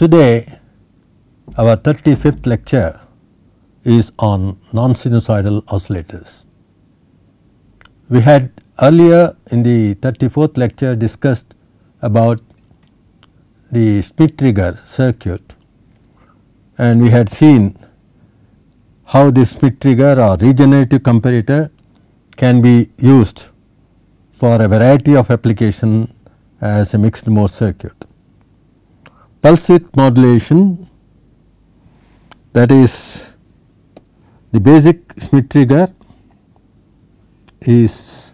Today our 35th lecture is on non-sinusoidal oscillators. We had earlier in the 34th lecture discussed about the Schmitt trigger circuit and we had seen how this Schmitt trigger or regenerative comparator can be used for a variety of application as a mixed mode circuit pulse width modulation that is the basic Schmitt trigger is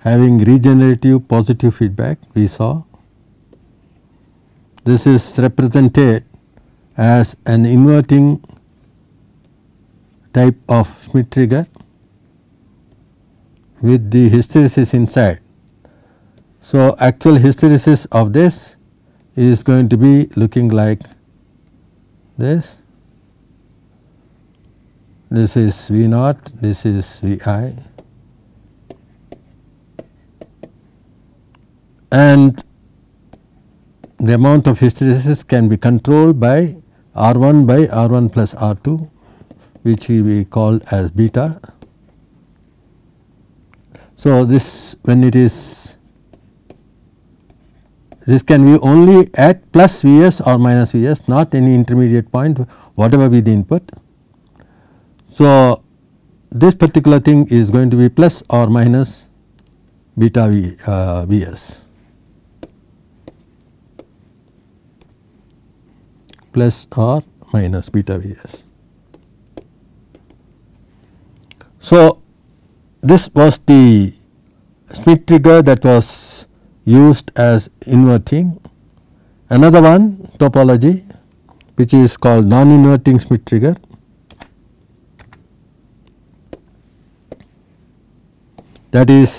having regenerative positive feedback we saw. This is represented as an inverting type of Schmitt trigger with the hysteresis inside so, actual hysteresis of this is going to be looking like this. This is V naught, this is V i and the amount of hysteresis can be controlled by R 1 by R 1 plus R 2 which we call as beta. So, this when it is this can be only at plus V s or minus V s not any intermediate point whatever be the input. So, this particular thing is going to be plus or minus beta V, uh, v s plus or minus beta V s. So, this was the Smith trigger that was used as inverting. Another one topology which is called non-inverting Schmitt trigger. That is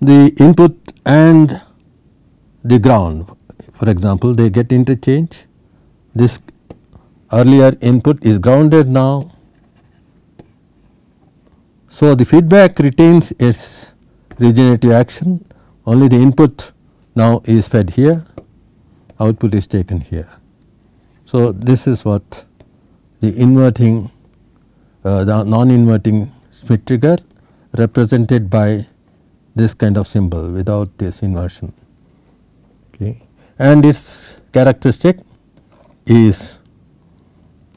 the input and the ground for example they get interchange this earlier input is grounded now. So, the feedback retains its regenerative action only the input now is fed here output is taken here. So, this is what the inverting uh, the non inverting Smith trigger represented by this kind of symbol without this inversion okay. and its characteristic is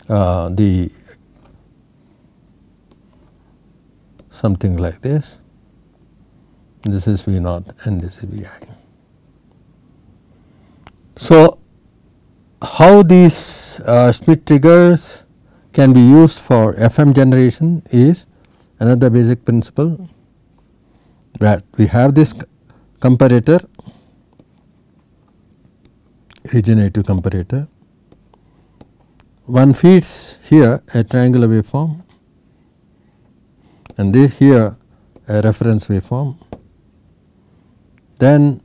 uh, the something like this this is V naught and this is V i. So, how these uh, Schmidt triggers can be used for FM generation is another basic principle that we have this comparator regenerative comparator. One feeds here a triangular waveform and this here a reference waveform then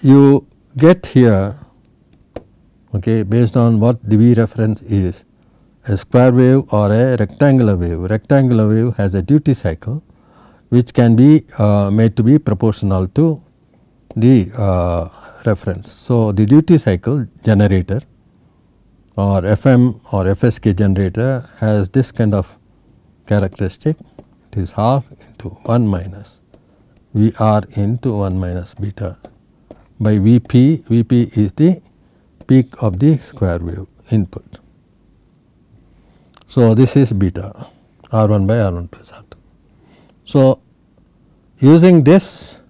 you get here okay, based on what Debye reference is a square wave or a rectangular wave. Rectangular wave has a duty cycle which can be uh, made to be proportional to the uh, reference. So, the duty cycle generator or FM or FSK generator has this kind of characteristic it is half into 1 minus V r into 1 minus beta by Vp. Vp is the peak of the square wave input. So, this is beta R 1 by R 1 plus R 2. So, using this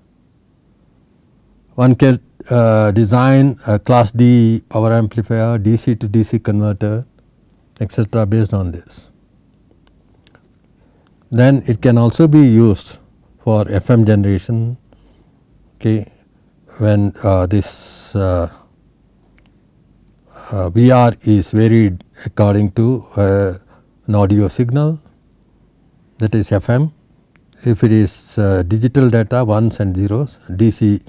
one can uh, design a class D power amplifier, DC to DC converter etc., based on this. Then it can also be used for FM generation okay, when uh, this uh, uh, VR is varied according to uh, an audio signal that is FM. If it is uh, digital data ones and zeros DC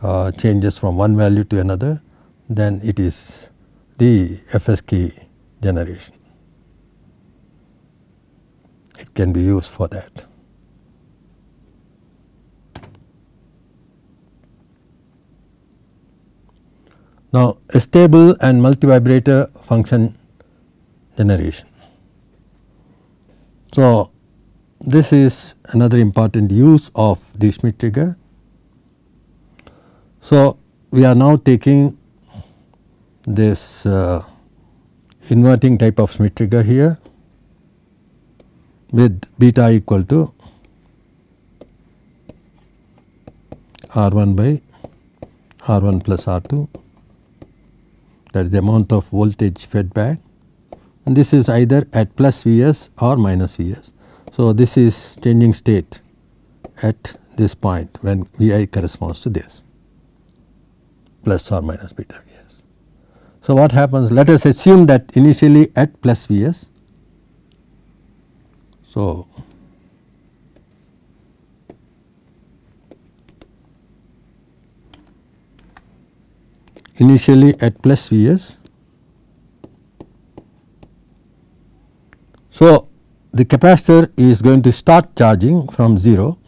uh, changes from one value to another then it is the FSK generation. It can be used for that. Now, a stable and multivibrator function generation. So, this is another important use of the Schmidt trigger. So, we are now taking this uh, inverting type of Schmidt trigger here with beta equal to R 1 by R 1 plus R 2 that is the amount of voltage fed back and this is either at plus Vs or minus Vs. So, this is changing state at this point when Vi corresponds to this plus or minus beta Vs. So, what happens let us assume that initially at plus Vs. So, initially at plus V s. So, the capacitor is going to start charging from 0.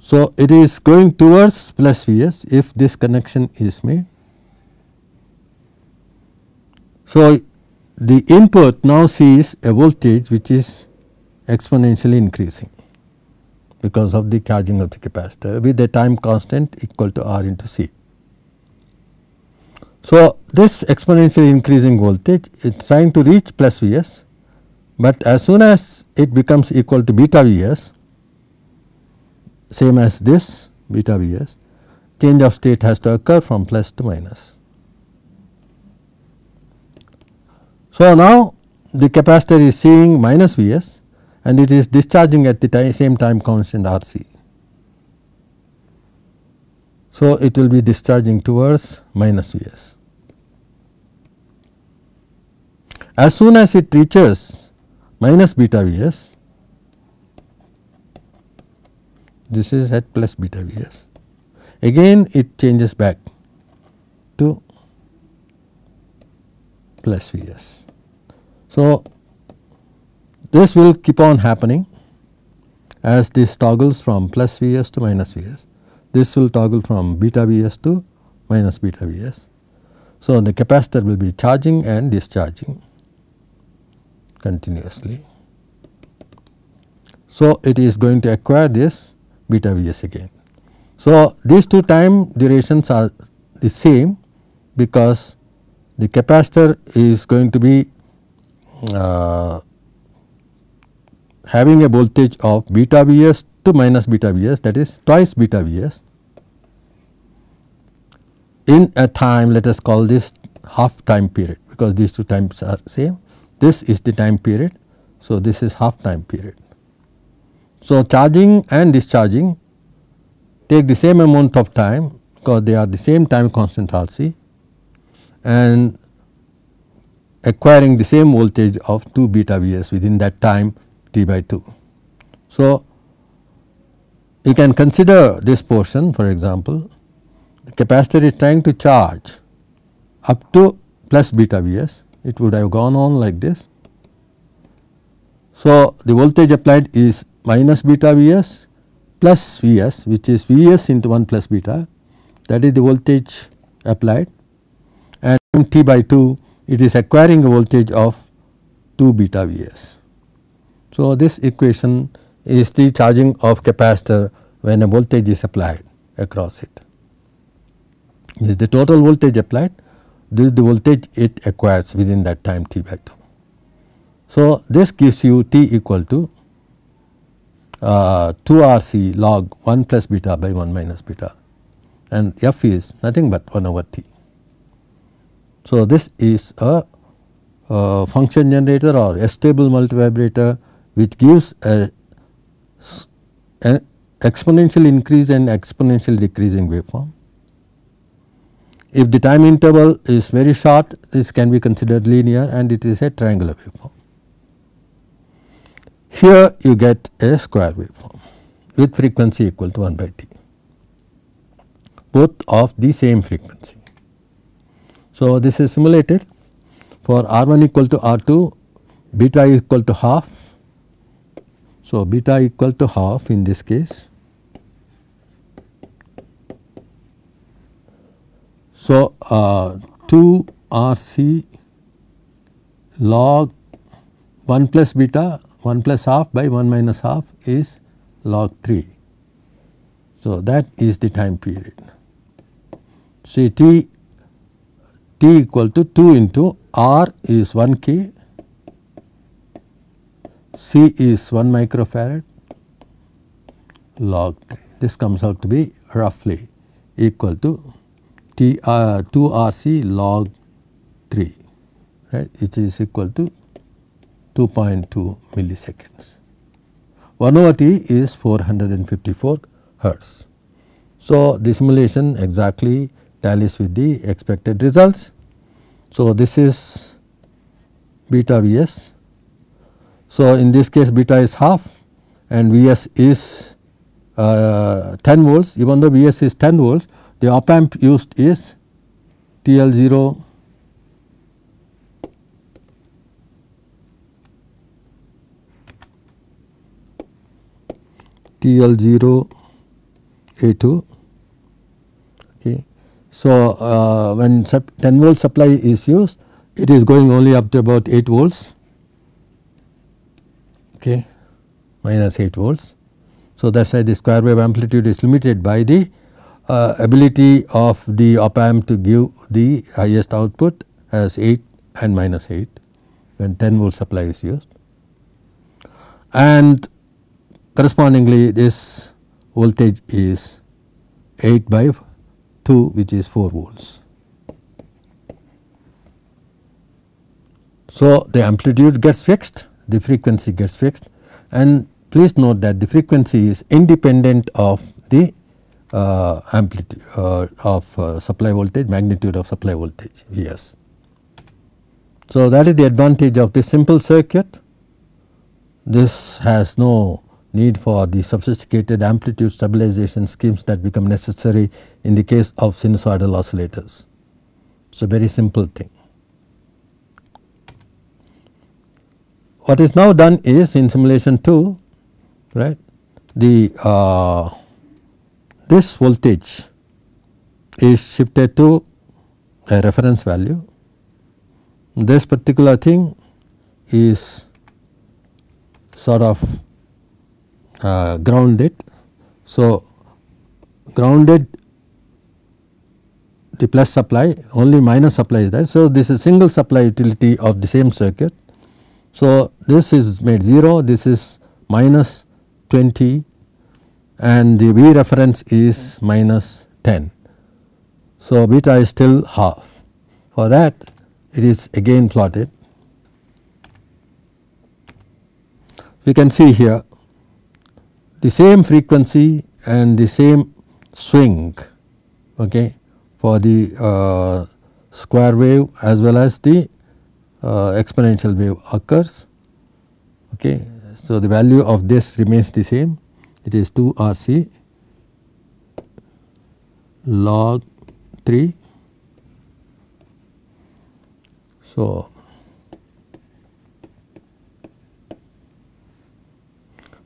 So, it is going towards plus V s if this connection is made. So, the input now sees a voltage which is exponentially increasing because of the charging of the capacitor with a time constant equal to R into C. So, this exponentially increasing voltage is trying to reach plus V s, but as soon as it becomes equal to beta V s same as this beta V s change of state has to occur from plus to minus. So, now the capacitor is seeing minus V s and it is discharging at the time same time constant R c. So, it will be discharging towards minus V s. As soon as it reaches minus beta V s, this is at plus beta V s. Again it changes back to plus V s. So, this will keep on happening as this toggles from plus V s to minus V s this will toggle from beta Vs to minus beta Vs. So, the capacitor will be charging and discharging continuously. So, it is going to acquire this beta Vs again. So, these two time durations are the same because the capacitor is going to be uh, having a voltage of beta Vs 2 minus beta Vs that is twice beta Vs in a time let us call this half time period because these two times are same. This is the time period. So, this is half time period. So, charging and discharging take the same amount of time because they are the same time constant RC and acquiring the same voltage of 2 beta Vs within that time T by 2. So, you can consider this portion for example the capacitor is trying to charge up to plus beta Vs it would have gone on like this. So, the voltage applied is minus beta Vs plus Vs which is Vs into 1 plus beta that is the voltage applied and T by 2 it is acquiring a voltage of 2 beta Vs. So, this equation is the charging of capacitor when a voltage is applied across it. This is the total voltage applied, this is the voltage it acquires within that time t vector. So, this gives you t equal to uh, 2 RC log 1 plus beta by 1 minus beta and f is nothing but 1 over t. So, this is a function generator or a stable multivibrator which gives a exponential increase and exponential decreasing waveform. If the time interval is very short, this can be considered linear and it is a triangular waveform. Here you get a square waveform with frequency equal to 1 by t, both of the same frequency. So, this is simulated for R 1 equal to R 2, beta equal to half so, beta equal to half in this case. So, uh, 2 RC log 1 plus beta 1 plus half by 1 minus half is log 3. So, that is the time period. See t, t equal to 2 into r is 1 k C is 1 microfarad log 3. This comes out to be roughly equal to T, uh, 2RC log 3 right which is equal to 2.2 milliseconds. 1 over T is 454 hertz. So, the simulation exactly tallies with the expected results. So, this is beta Vs so, in this case beta is half and V s is uh, 10 volts even though V s is 10 volts the op amp used is TL 0 TL 0 A 2 okay. So, uh, when 10 volt supply is used it is going only up to about 8 volts okay, minus 8 volts. So, that is why the square wave amplitude is limited by the uh, ability of the op amp to give the highest output as 8 and minus 8 when 10 volt supply is used. And correspondingly this voltage is 8 by 2 which is 4 volts. So, the amplitude gets fixed the frequency gets fixed and please note that the frequency is independent of the uh, amplitude uh, of uh, supply voltage magnitude of supply voltage yes. So, that is the advantage of this simple circuit this has no need for the sophisticated amplitude stabilization schemes that become necessary in the case of sinusoidal oscillators. So, very simple thing. What is now done is in simulation 2 right the uh, this voltage is shifted to a reference value. This particular thing is sort of uh, grounded. So, grounded the plus supply only minus supply is there. So, this is single supply utility of the same circuit so, this is made 0, this is minus 20 and the V reference is minus 10. So, beta is still half. For that it is again plotted. You can see here the same frequency and the same swing okay, for the uh, square wave as well as the uh, exponential wave occurs. Okay. So, the value of this remains the same it is 2 RC log 3. So,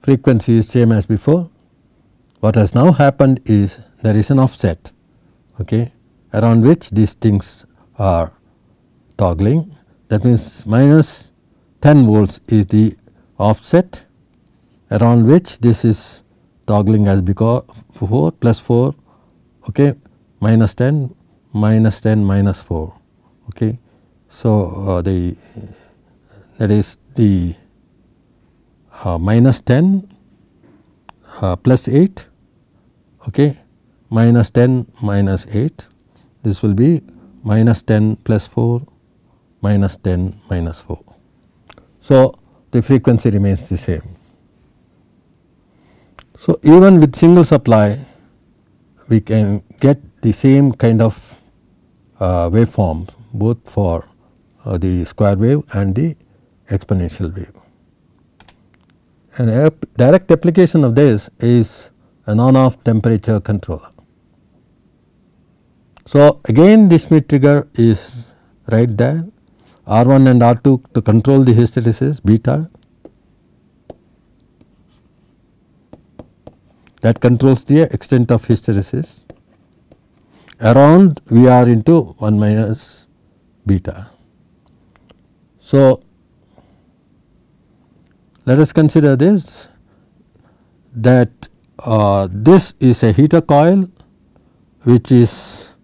frequency is same as before. What has now happened is there is an offset okay, around which these things are toggling that means minus 10 volts is the offset around which this is toggling as 4 plus 4 okay minus 10 minus 10 minus 4 okay. So, uh, the that is the uh, minus 10 uh, plus 8 okay minus 10 minus 8 this will be minus 10 plus 4 minus 10 minus 4. So, the frequency remains the same. So, even with single supply we can get the same kind of uh, waveform both for uh, the square wave and the exponential wave. And direct application of this is an on off temperature controller. So, again this trigger is right there R1 and R2 to control the hysteresis beta that controls the extent of hysteresis around V r into 1 minus beta. So, let us consider this that uh, this is a heater coil which is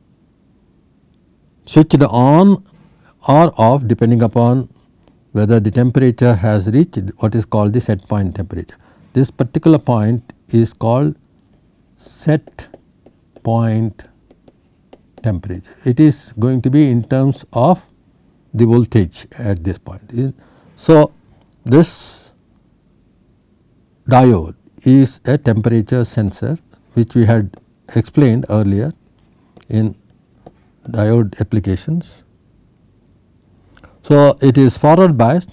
switched on or off depending upon whether the temperature has reached what is called the set point temperature. This particular point is called set point temperature. It is going to be in terms of the voltage at this point. So, this diode is a temperature sensor which we had explained earlier in diode applications so, it is forward biased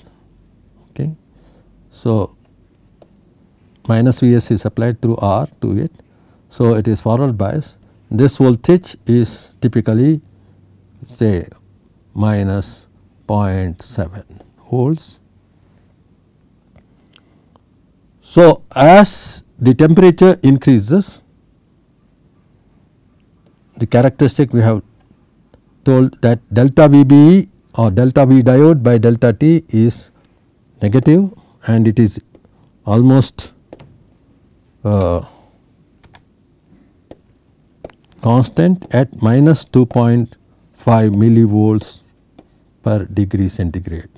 okay. So, minus V s is applied through R to it. So, it is forward biased this voltage is typically say minus 0.7 volts. So, as the temperature increases the characteristic we have told that delta VBE or delta V diode by delta T is negative and it is almost uh, constant at minus 2.5 millivolts per degree centigrade.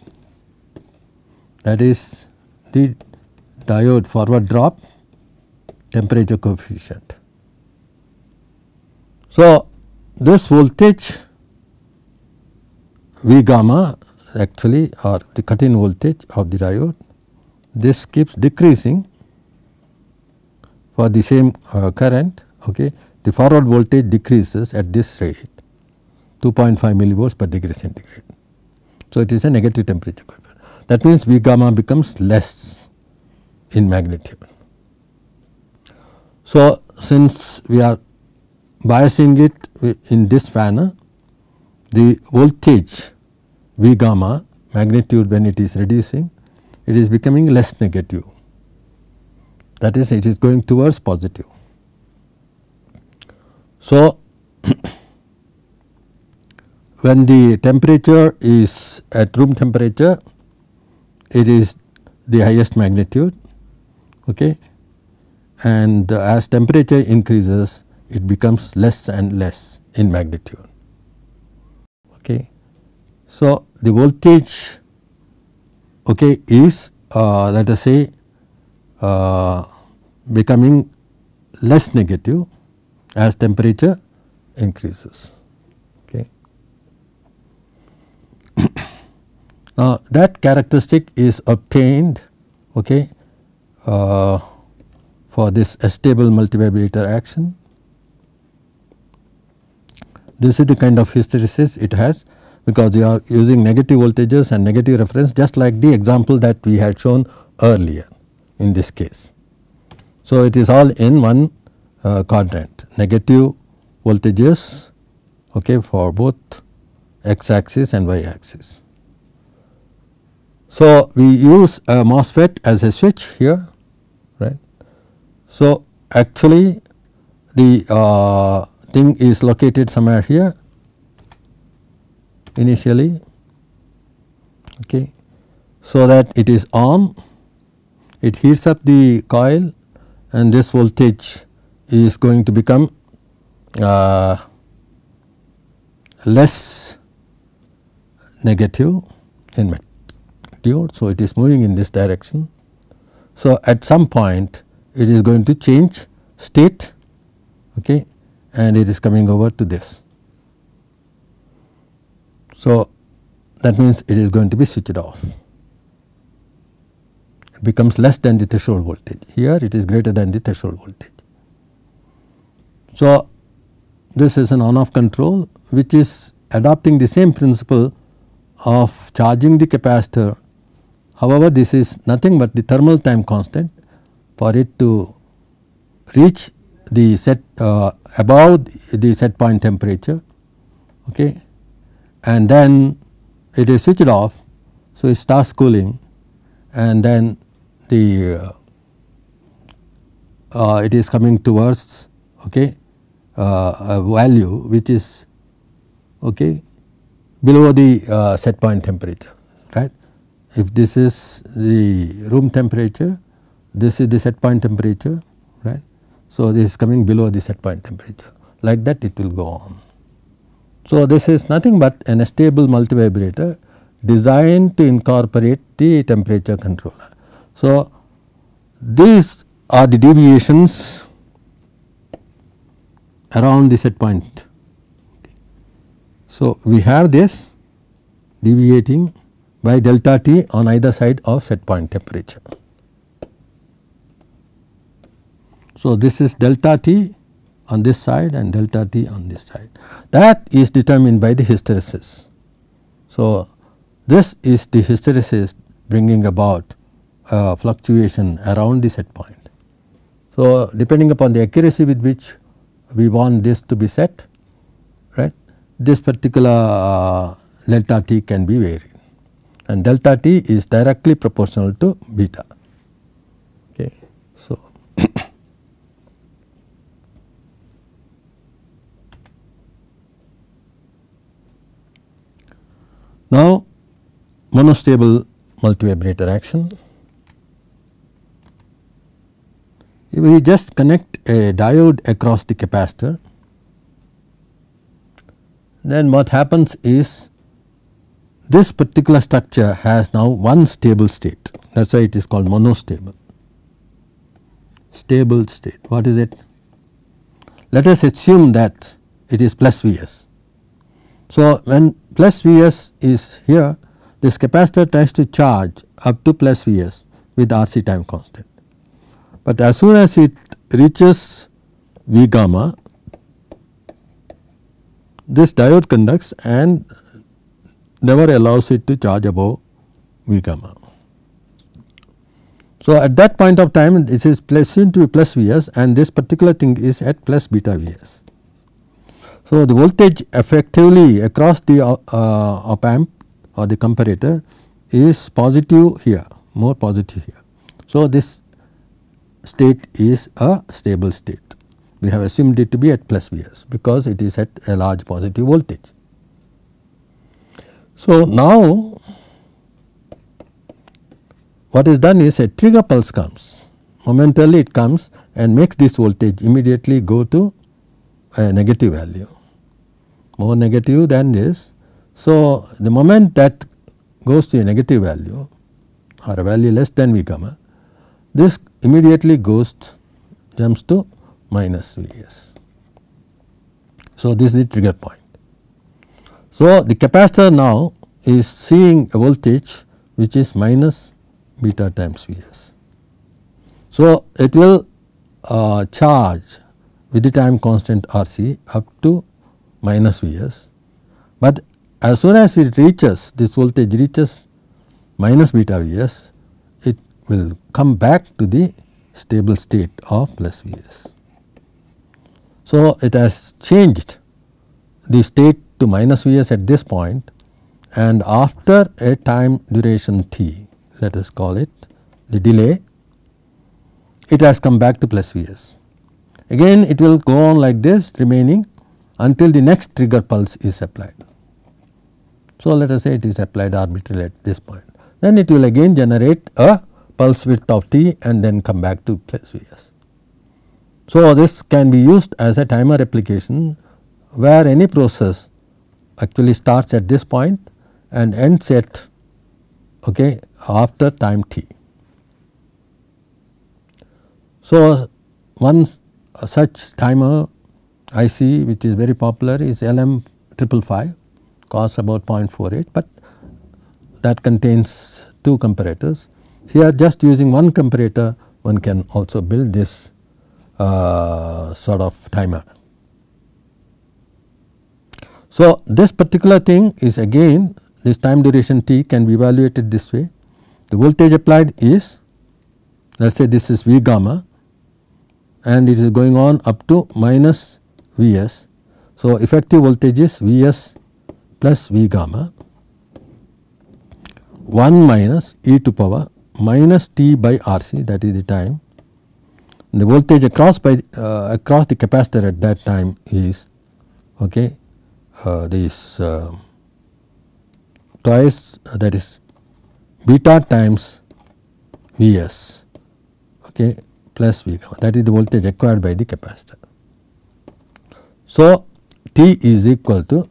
That is the diode forward drop temperature coefficient. So, this voltage V gamma actually or the cut in voltage of the diode this keeps decreasing for the same uh, current okay the forward voltage decreases at this rate 2.5 millivolts per degree centigrade. So, it is a negative temperature coefficient that means V gamma becomes less in magnitude. So, since we are biasing it in this manner the voltage V gamma magnitude when it is reducing it is becoming less negative that is it is going towards positive. So, when the temperature is at room temperature it is the highest magnitude okay and as temperature increases it becomes less and less in magnitude Okay. So, the voltage okay, is uh, let us say uh, becoming less negative as temperature increases. Okay. now that characteristic is obtained okay, uh, for this stable multivibrator action this is the kind of hysteresis it has because you are using negative voltages and negative reference just like the example that we had shown earlier in this case. So, it is all in one uh, quadrant negative voltages okay, for both x axis and y axis. So, we use a MOSFET as a switch here right. So, actually the uh, thing is located somewhere here initially okay so that it is on it heats up the coil and this voltage is going to become uh, less negative in magnitude. So, it is moving in this direction. So, at some point it is going to change state okay, and it is coming over to this. So, that means it is going to be switched off. It becomes less than the threshold voltage. Here it is greater than the threshold voltage. So, this is an on off control which is adopting the same principle of charging the capacitor. However, this is nothing but the thermal time constant for it to reach the set uh, above the set point temperature okay and then it is switched off so it starts cooling and then the uh, uh it is coming towards okay uh, value which is okay below the uh, set point temperature right if this is the room temperature this is the set point temperature so, this is coming below the set point temperature like that it will go on. So, this is nothing but an stable multivibrator designed to incorporate the temperature controller. So, these are the deviations around the set point. So, we have this deviating by delta t on either side of set point temperature. So, this is delta t on this side and delta t on this side that is determined by the hysteresis. So, this is the hysteresis bringing about uh, fluctuation around the set point. So, depending upon the accuracy with which we want this to be set right this particular uh, delta t can be varied and delta t is directly proportional to beta. Okay. So, Now, monostable multiwave action. If we just connect a diode across the capacitor, then what happens is this particular structure has now one stable state that is why it is called monostable stable state what is it let us assume that it is plus Vs so, when plus V s is here this capacitor tends to charge up to plus V s with R c time constant. But as soon as it reaches V gamma this diode conducts and never allows it to charge above V gamma. So, at that point of time this is to be plus V s and this particular thing is at plus beta V s. So, the voltage effectively across the uh, uh, op amp or the comparator is positive here more positive here. So, this state is a stable state we have assumed it to be at plus Vs because it is at a large positive voltage. So, now what is done is a trigger pulse comes momentarily it comes and makes this voltage immediately go to a negative value more negative than this. So, the moment that goes to a negative value or a value less than V gamma, this immediately goes jumps to minus Vs. So, this is the trigger point. So, the capacitor now is seeing a voltage which is minus beta times Vs. So, it will uh, charge with the time constant RC up to minus V s, but as soon as it reaches this voltage reaches minus beta V s it will come back to the stable state of plus V s. So, it has changed the state to minus V s at this point and after a time duration t let us call it the delay it has come back to plus V s. Again it will go on like this remaining until the next trigger pulse is applied. So, let us say it is applied arbitrarily at this point then it will again generate a pulse width of t and then come back to place Vs. So, this can be used as a timer application where any process actually starts at this point and ends at okay, after time t. So, one such timer IC which is very popular is LM555 costs about 0.48 but that contains two comparators. Here just using one comparator one can also build this uh, sort of timer. So, this particular thing is again this time duration t can be evaluated this way. The voltage applied is let us say this is V gamma and it is going on up to minus Vs. So, effective voltage is Vs plus V gamma 1 minus e to power minus t by RC that is the time the voltage across by uh, across the capacitor at that time is okay uh, this um, uh, twice that is beta times Vs okay plus V gamma that is the voltage acquired by the capacitor. So, T is equal to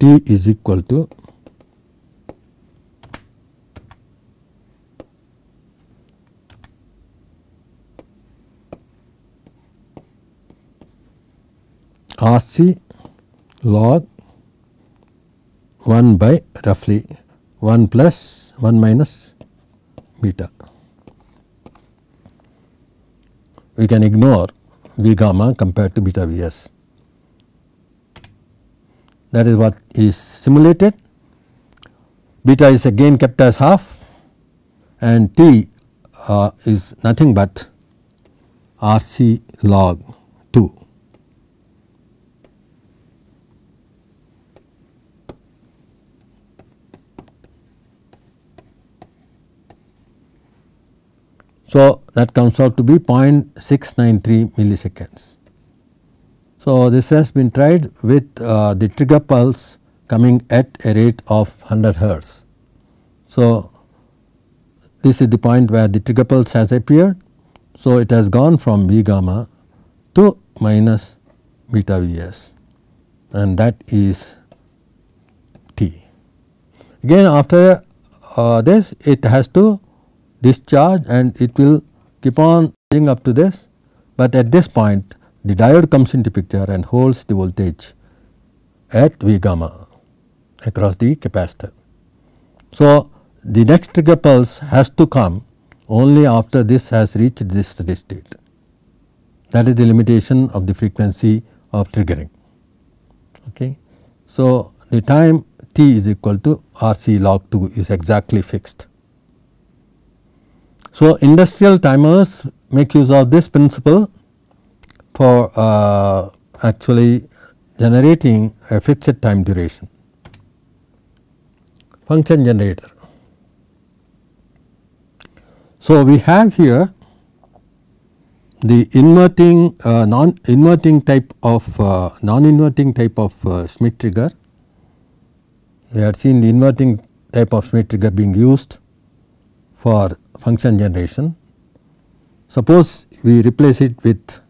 T is equal to RC log 1 by roughly 1 plus 1 minus beta. We can ignore V gamma compared to beta V s. That is what is simulated. Beta is again kept as half and T uh, is nothing but R c log 2. So, that comes out to be 0.693 milliseconds. So, this has been tried with uh, the trigger pulse coming at a rate of 100 hertz. So, this is the point where the trigger pulse has appeared. So, it has gone from V gamma to minus beta Vs and that is T. Again after uh, this it has to discharge and it will keep on going up to this but at this point the diode comes into picture and holds the voltage at V gamma across the capacitor. So, the next trigger pulse has to come only after this has reached this steady state that is the limitation of the frequency of triggering. Okay. So, the time t is equal to R c log 2 is exactly fixed. So, industrial timers make use of this principle for uh, actually generating a fixed time duration. Function generator. So, we have here the inverting uh, non inverting type of uh, non inverting type of uh, Schmitt trigger. We had seen the inverting type of Schmitt trigger being used for function generation. Suppose we replace it with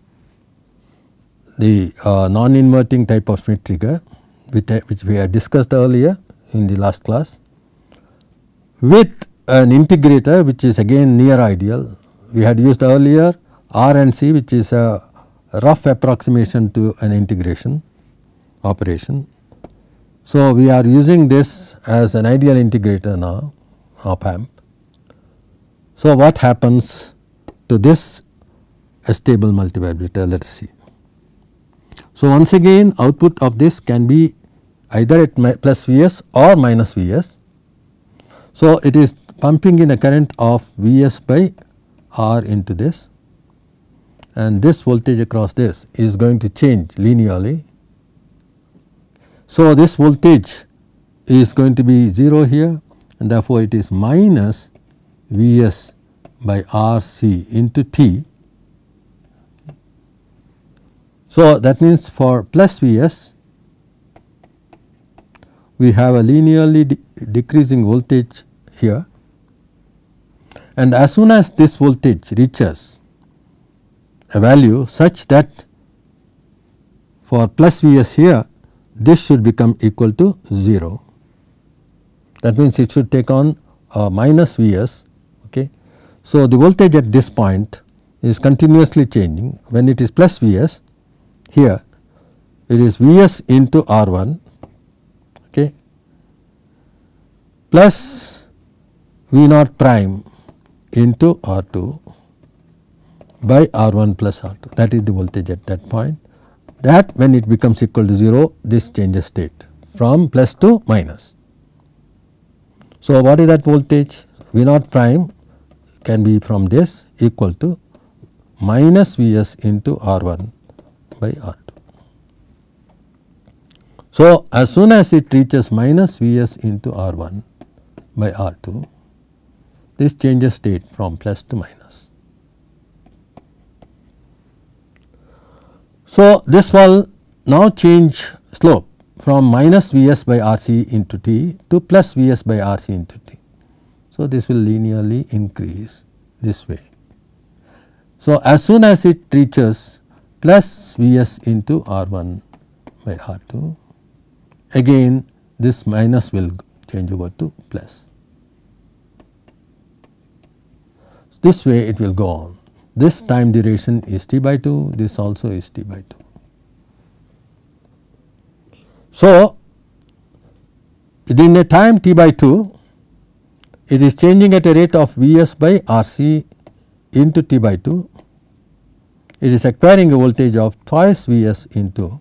the uh, non-inverting type of Smith trigger uh, which, uh, which we had discussed earlier in the last class with an integrator which is again near ideal. We had used earlier R and C which is a rough approximation to an integration operation. So, we are using this as an ideal integrator now op amp so, what happens to this stable multivibrator let us see. So, once again output of this can be either at plus Vs or minus Vs. So, it is pumping in a current of Vs by R into this and this voltage across this is going to change linearly. So, this voltage is going to be 0 here and therefore, it is minus V s by R c into t. So, that means for plus V s we have a linearly de decreasing voltage here and as soon as this voltage reaches a value such that for plus V s here this should become equal to 0. That means it should take on minus V s so, the voltage at this point is continuously changing when it is plus V s here it is V s into R 1 okay, plus V naught prime into R 2 by R 1 plus R 2 that is the voltage at that point that when it becomes equal to 0 this changes state from plus to minus. So, what is that voltage V naught prime can be from this equal to minus V s into R 1 by R 2. So, as soon as it reaches minus V s into R 1 by R 2, this changes state from plus to minus. So, this will now change slope from minus V s by R c into t to plus V s by R c into t. So, this will linearly increase this way. So, as soon as it reaches plus V s into R 1 by R 2 again this minus will change over to plus. This way it will go on. This hmm. time duration is t by 2, this also is t by 2. So, within a time t by 2 it is changing at a rate of Vs by Rc into T by 2. It is acquiring a voltage of twice Vs into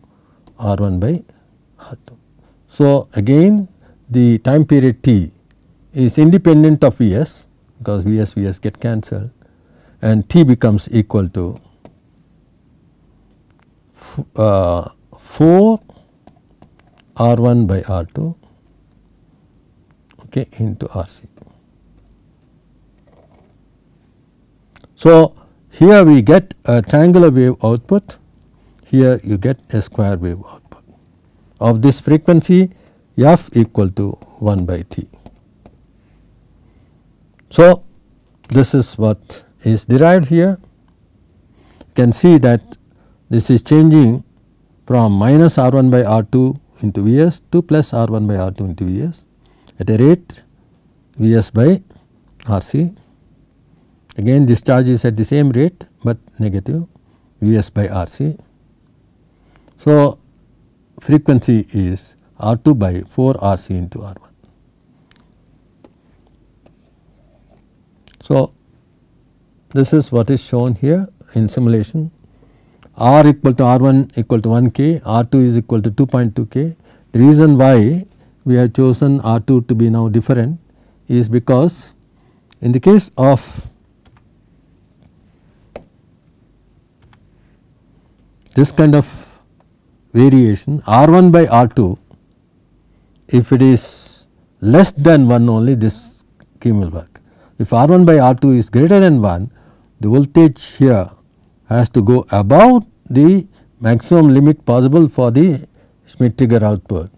R1 by R2. So, again the time period T is independent of Vs because V S V S get cancelled and T becomes equal to uh, 4 R1 by R2 okay, into RC. So, here we get a triangular wave output, here you get a square wave output of this frequency f equal to 1 by t. So, this is what is derived here. You can see that this is changing from minus R 1 by R 2 into V s to plus R 1 by R 2 into V s at a rate V s by R c Again discharge is at the same rate but negative Vs by Rc. So, frequency is R2 by 4 Rc into R1. So, this is what is shown here in simulation R equal to R1 equal to 1 k, R2 is equal to 2.2 k. The reason why we have chosen R2 to be now different is because in the case of this kind of variation R 1 by R 2 if it is less than 1 only this scheme will work. If R 1 by R 2 is greater than 1 the voltage here has to go above the maximum limit possible for the Schmitt trigger output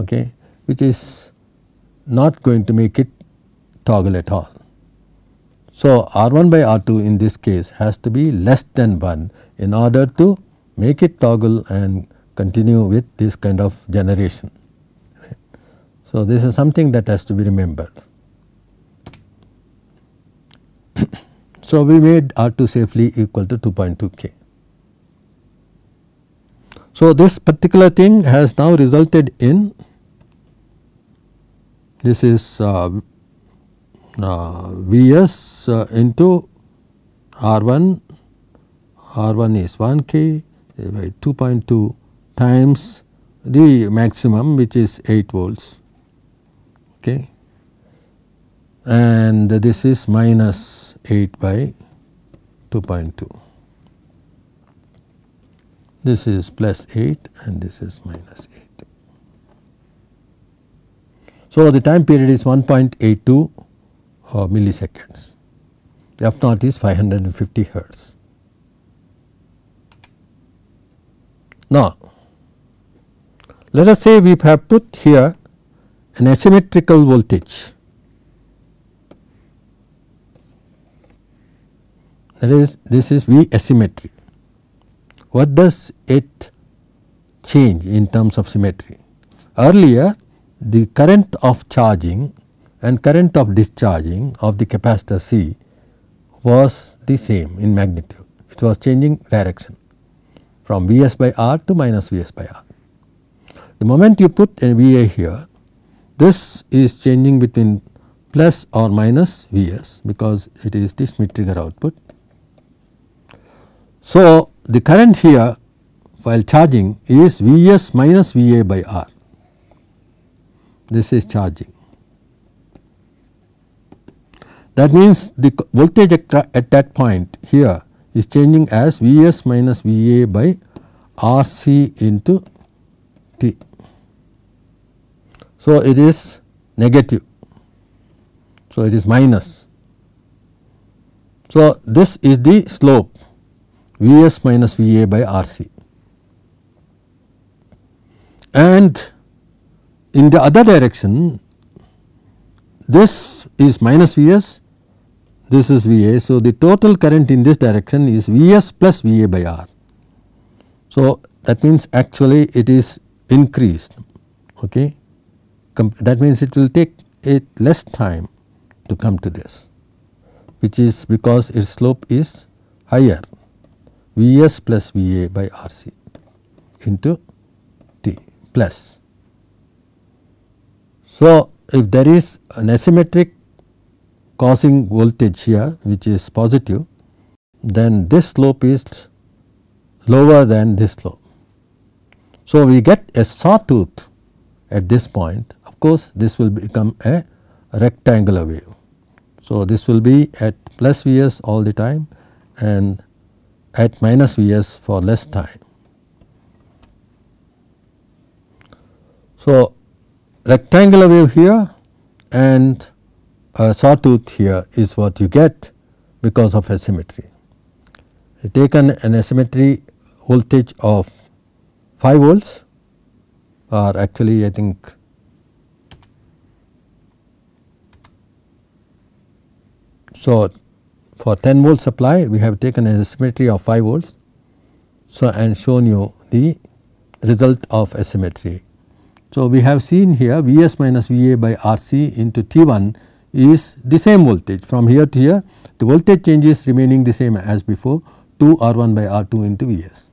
okay, which is not going to make it toggle at all. So, R 1 by R 2 in this case has to be less than 1 in order to make it toggle and continue with this kind of generation. So, this is something that has to be remembered. so, we made R 2 safely equal to 2.2 k. So, this particular thing has now resulted in this is uh, uh, Vs uh, into R 1, R 1 is 1 k, by 2.2 times the maximum which is 8 volts okay and this is minus 8 by 2.2 this is plus 8 and this is minus 8. So, the time period is 1.82 uh, milliseconds the f naught is 550 hertz. Now, let us say we have put here an asymmetrical voltage that is this is V asymmetry. What does it change in terms of symmetry? Earlier the current of charging and current of discharging of the capacitor C was the same in magnitude, it was changing direction from Vs by R to minus Vs by R. The moment you put a V A here, this is changing between plus or minus Vs because it is the Schmitt trigger output. So, the current here while charging is Vs minus Va by R, this is charging. That means the voltage at that point here is changing as V s minus V a by R c into T. So, it is negative. So, it is minus. So, this is the slope V s minus V a by R c and in the other direction this is minus V s this is Va. So, the total current in this direction is Vs plus Va by R. So, that means actually it is increased okay Com that means it will take it less time to come to this which is because its slope is higher Vs plus Va by Rc into T plus. So, if there is an asymmetric causing voltage here which is positive then this slope is lower than this slope. So, we get a sawtooth at this point of course this will become a rectangular wave. So, this will be at plus Vs all the time and at minus Vs for less time. So, rectangular wave here and a sawtooth here is what you get because of asymmetry. You take an, an asymmetry voltage of 5 volts or actually I think so for 10 volt supply we have taken an asymmetry of 5 volts so and shown you the result of asymmetry. So, we have seen here V s minus V a by R c into T 1 is the same voltage from here to here the voltage changes remaining the same as before 2 R1 by R2 into Vs.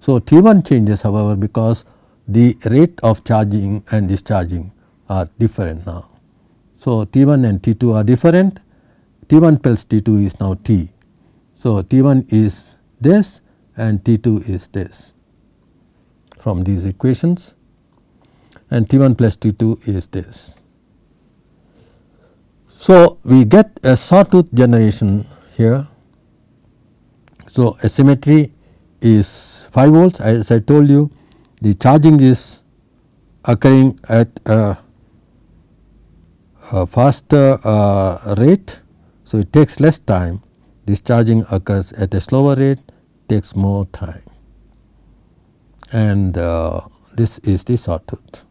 So, T1 changes however because the rate of charging and discharging are different now. So, T1 and T2 are different T1 plus T2 is now T. So, T1 is this and T2 is this from these equations and T1 plus T2 is this. So, we get a sawtooth generation here. So, asymmetry is 5 volts as I told you the charging is occurring at a, a faster uh, rate. So, it takes less time discharging occurs at a slower rate takes more time and uh, this is the sawtooth.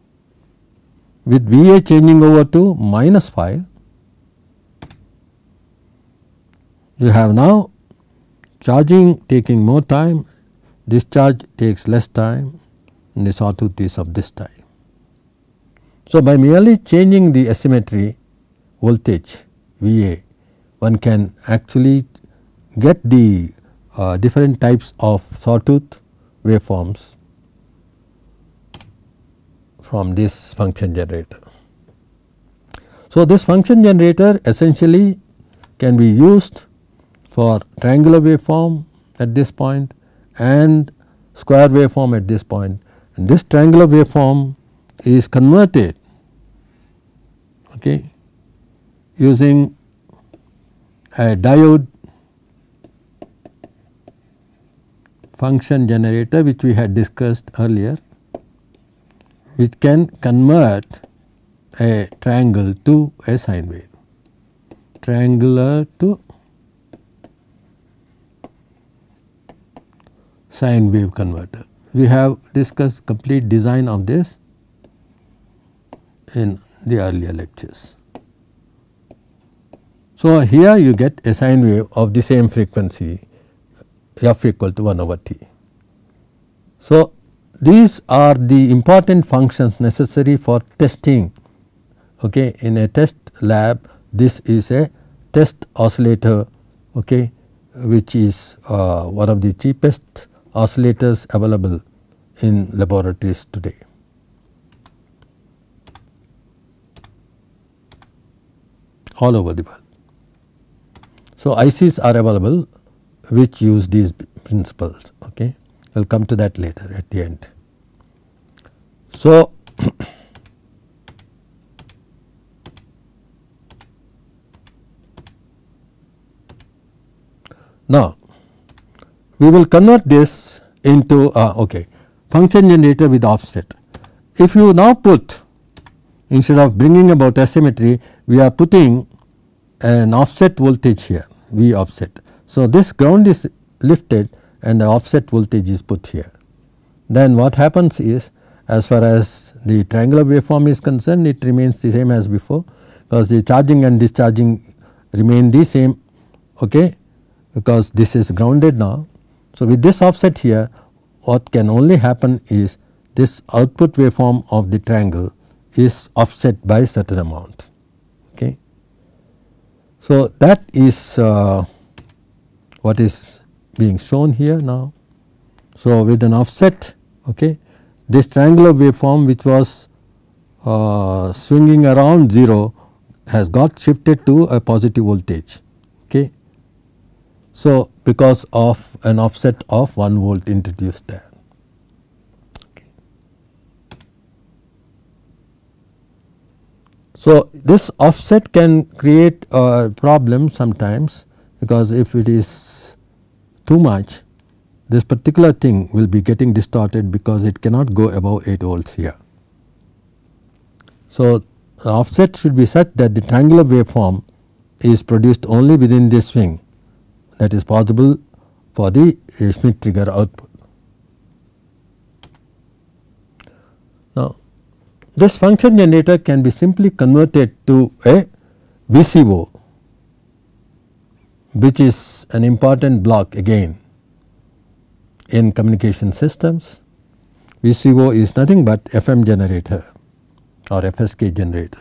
With VA changing over to minus 5 you have now charging taking more time, discharge takes less time and the sawtooth is of this time. So, by merely changing the asymmetry voltage VA, one can actually get the uh, different types of sawtooth waveforms from this function generator. So, this function generator essentially can be used for triangular waveform at this point and square waveform at this point and this triangular waveform is converted okay, using a diode function generator which we had discussed earlier which can convert a triangle to a sine wave triangular to sine wave converter. We have discussed complete design of this in the earlier lectures. So, here you get a sine wave of the same frequency f equal to 1 over t. So, these are the important functions necessary for testing okay in a test lab this is a test oscillator okay which is uh, one of the cheapest oscillators available in laboratories today. all over the world. So, ICs are available which use these principles. Okay, I will come to that later at the end. So, we will convert this into okay, function generator with offset. If you now put instead of bringing about asymmetry we are putting an offset voltage here V offset. So, this ground is lifted and the offset voltage is put here. Then what happens is as far as the triangular waveform is concerned it remains the same as before because the charging and discharging remain the same okay because this is grounded now so, with this offset here what can only happen is this output waveform of the triangle is offset by certain amount okay. So, that is uh, what is being shown here now. So, with an offset okay, this triangular waveform which was uh, swinging around 0 has got shifted to a positive voltage. Okay. So, because of an offset of 1 volt introduced there. So, this offset can create a problem sometimes because if it is too much this particular thing will be getting distorted because it cannot go above 8 volts here. So, offset should be such that the triangular waveform is produced only within this swing that is possible for the uh, Schmitt trigger output. Now, this function generator can be simply converted to a VCO which is an important block again in communication systems. VCO is nothing but FM generator or FSK generator.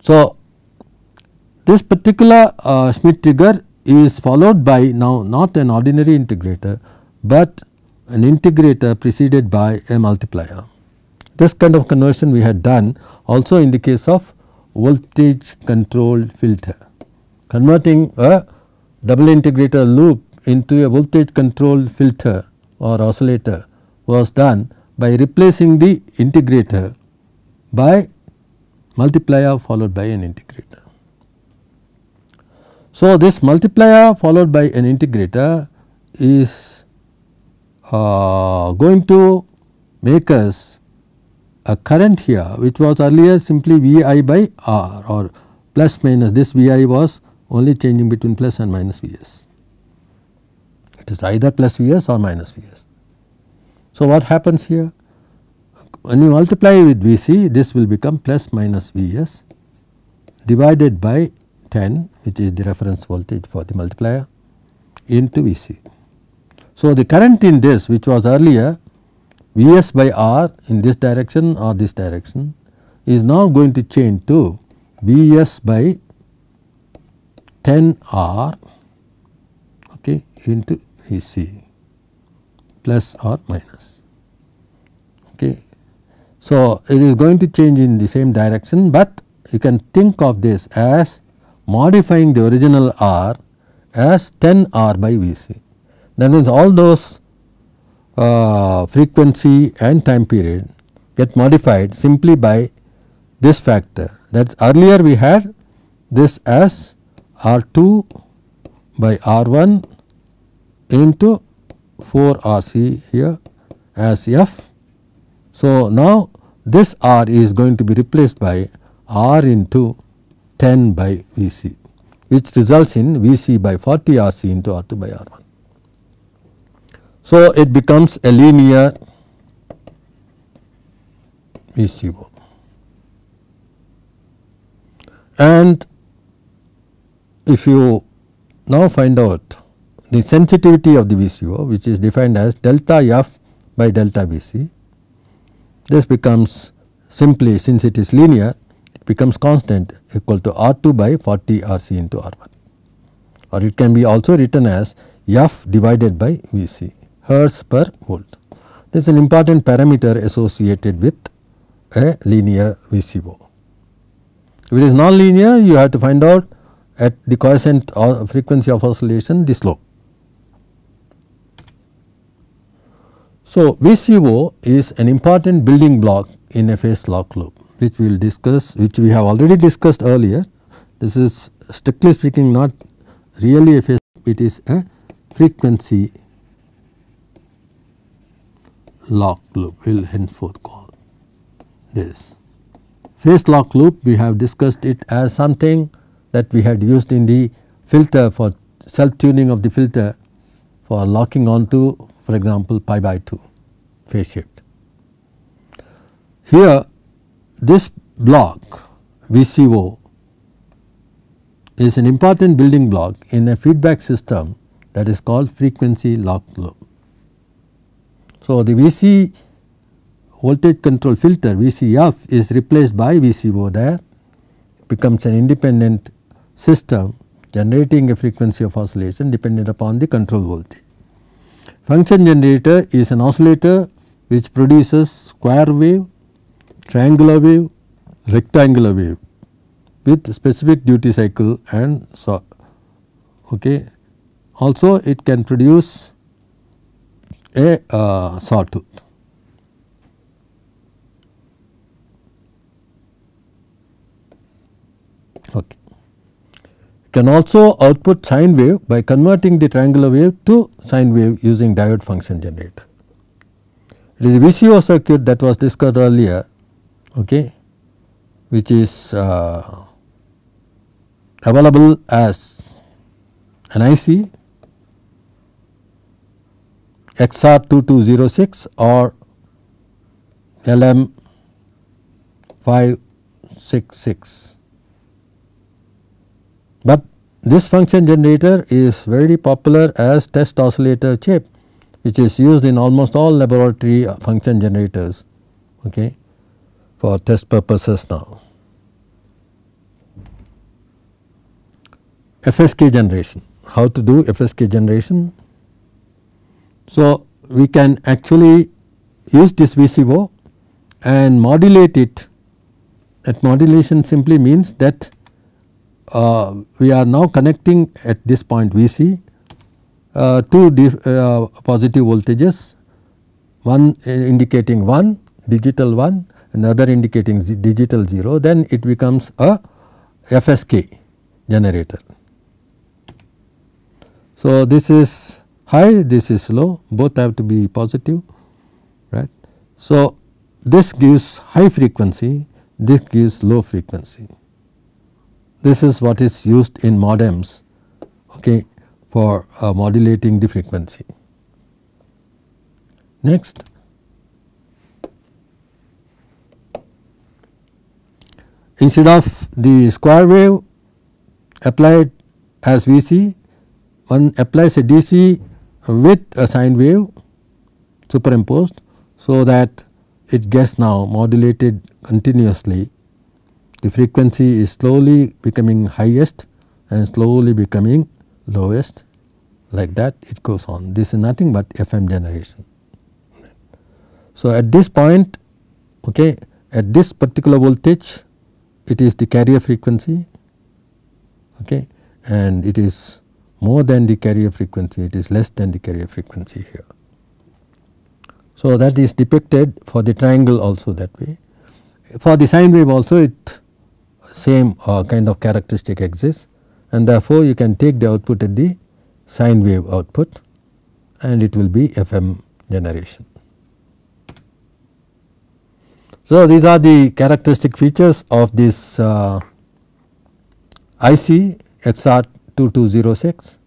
So, this particular uh, Schmitt trigger is followed by now not an ordinary integrator, but an integrator preceded by a multiplier. This kind of conversion we had done also in the case of voltage controlled filter. Converting a double integrator loop into a voltage controlled filter or oscillator was done by replacing the integrator by multiplier followed by an integrator. So, this multiplier followed by an integrator is uh, going to make us a current here which was earlier simply V i by R or plus minus this V i was only changing between plus and minus V s. It is either plus V s or minus V s. So, what happens here? When you multiply with V c this will become plus minus V s divided by 10 which is the reference voltage for the multiplier into Vc. So, the current in this which was earlier Vs by R in this direction or this direction is now going to change to Vs by 10 R okay, into Vc plus or minus. Okay. So, it is going to change in the same direction, but you can think of this as modifying the original R as 10 R by V c. That means, all those uh, frequency and time period get modified simply by this factor that is earlier we had this as R 2 by R 1 into 4 R c here as F. So, now this R is going to be replaced by R into 10 by V c which results in V c by 40 R c into R 2 by R 1. So, it becomes a linear VCO and if you now find out the sensitivity of the VCO which is defined as delta F by delta VC this becomes simply since it is linear becomes constant equal to R2 by 40 RC into R1 or it can be also written as F divided by Vc hertz per volt. This is an important parameter associated with a linear VCO. If it is non-linear you have to find out at the coefficient or frequency of oscillation the slope. So, VCO is an important building block in a phase lock loop which we will discuss which we have already discussed earlier. This is strictly speaking not really a phase it is a frequency lock loop we will henceforth call this. Phase lock loop we have discussed it as something that we had used in the filter for self tuning of the filter for locking onto for example pi by 2 phase shift. Here this block VCO is an important building block in a feedback system that is called frequency lock loop. So, the VC voltage control filter VCF is replaced by VCO there becomes an independent system generating a frequency of oscillation dependent upon the control voltage. Function generator is an oscillator which produces square wave triangular wave, rectangular wave with specific duty cycle and so okay. Also it can produce a uh, sawtooth. Okay. Can also output sine wave by converting the triangular wave to sine wave using diode function generator. It is a VCO circuit that was discussed earlier okay, which is uh, available as an IC XR2206 or LM566. But this function generator is very popular as test oscillator chip which is used in almost all laboratory uh, function generators. Okay for test purposes now. FSK generation, how to do FSK generation? So, we can actually use this VCO and modulate it that modulation simply means that uh, we are now connecting at this point VC uh, two uh, positive voltages one uh, indicating 1 digital 1 another indicating digital 0 then it becomes a FSK generator. So, this is high this is low both have to be positive right. So, this gives high frequency this gives low frequency. This is what is used in modems okay, for uh, modulating the frequency. Next instead of the square wave applied as Vc, one applies a DC with a sine wave superimposed. So, that it gets now modulated continuously the frequency is slowly becoming highest and slowly becoming lowest like that it goes on this is nothing but FM generation. So, at this point okay, at this particular voltage it is the carrier frequency okay, and it is more than the carrier frequency, it is less than the carrier frequency here. So, that is depicted for the triangle also that way. For the sine wave also it same uh, kind of characteristic exists and therefore, you can take the output at the sine wave output and it will be FM generation. So, these are the characteristic features of this uh, IC XR 2206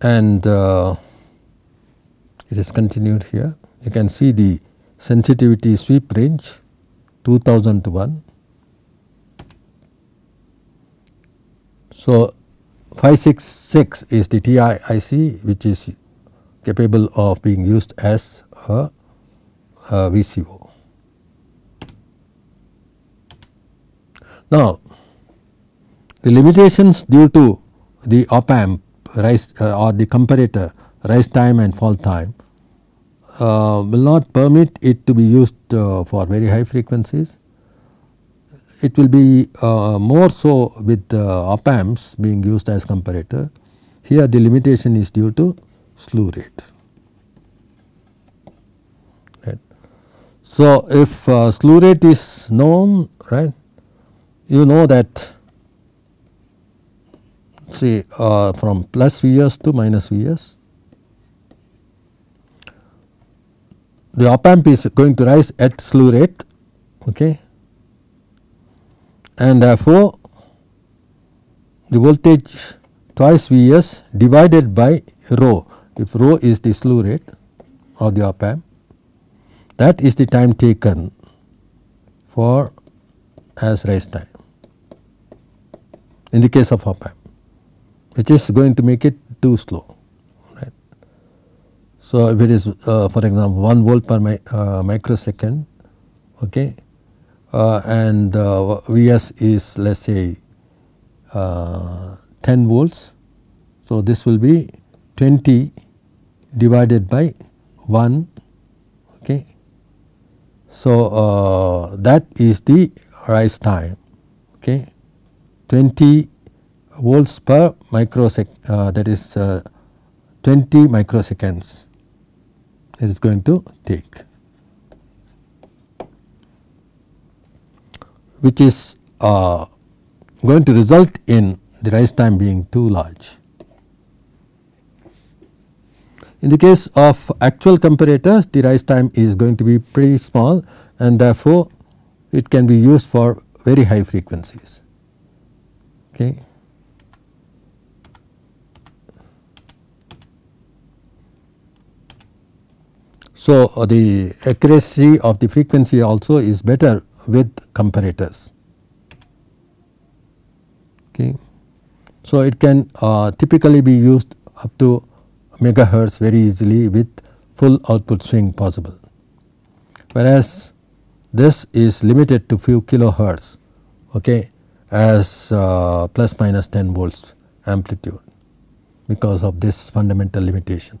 and uh, it is continued here. You can see the sensitivity sweep range 2000 to 1. So, 566 is the IC, which is capable of being used as a, a VCO. Now, the limitations due to the op amp rise uh, or the comparator rise time and fall time uh, will not permit it to be used uh, for very high frequencies. It will be uh, more so with uh, op amps being used as comparator. Here the limitation is due to slew rate. Right. So, if uh, slew rate is known, right, you know that see, uh, from plus Vs to minus Vs, the op amp is going to rise at slew rate okay and therefore the voltage twice Vs divided by rho if rho is the slew rate of the op amp that is the time taken for as rise time in the case of op amp which is going to make it too slow right. So if it is uh, for example 1 volt per mi uh, microsecond okay uh, and uh, Vs is let us say uh, 10 volts so this will be 20 divided by 1 okay. So, uh, that is the rise time okay 20 volts per microsec—that uh, that is uh, 20 microseconds it is going to take which is uh, going to result in the rise time being too large. In the case of actual comparators the rise time is going to be pretty small and therefore, it can be used for very high frequencies. Okay. So, uh, the accuracy of the frequency also is better with comparators. Okay. So, it can uh, typically be used up to megahertz very easily with full output swing possible. Whereas this is limited to few kilohertz okay, as uh, plus minus 10 volts amplitude because of this fundamental limitation.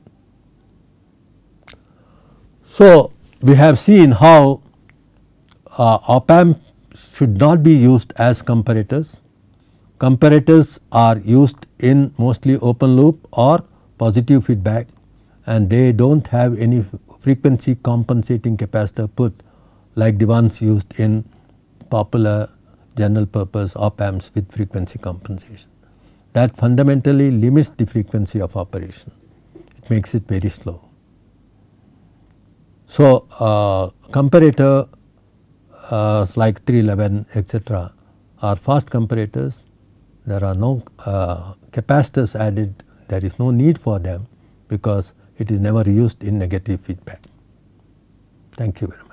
So, we have seen how uh, op amp should not be used as comparators. Comparators are used in mostly open loop or positive feedback and they do not have any frequency compensating capacitor put like the ones used in popular general purpose op amps with frequency compensation. That fundamentally limits the frequency of operation, it makes it very slow. So, uh, comparator uh, like 311 etc., are fast comparators, there are no uh, capacitors added there is no need for them because it is never used in negative feedback. Thank you very much.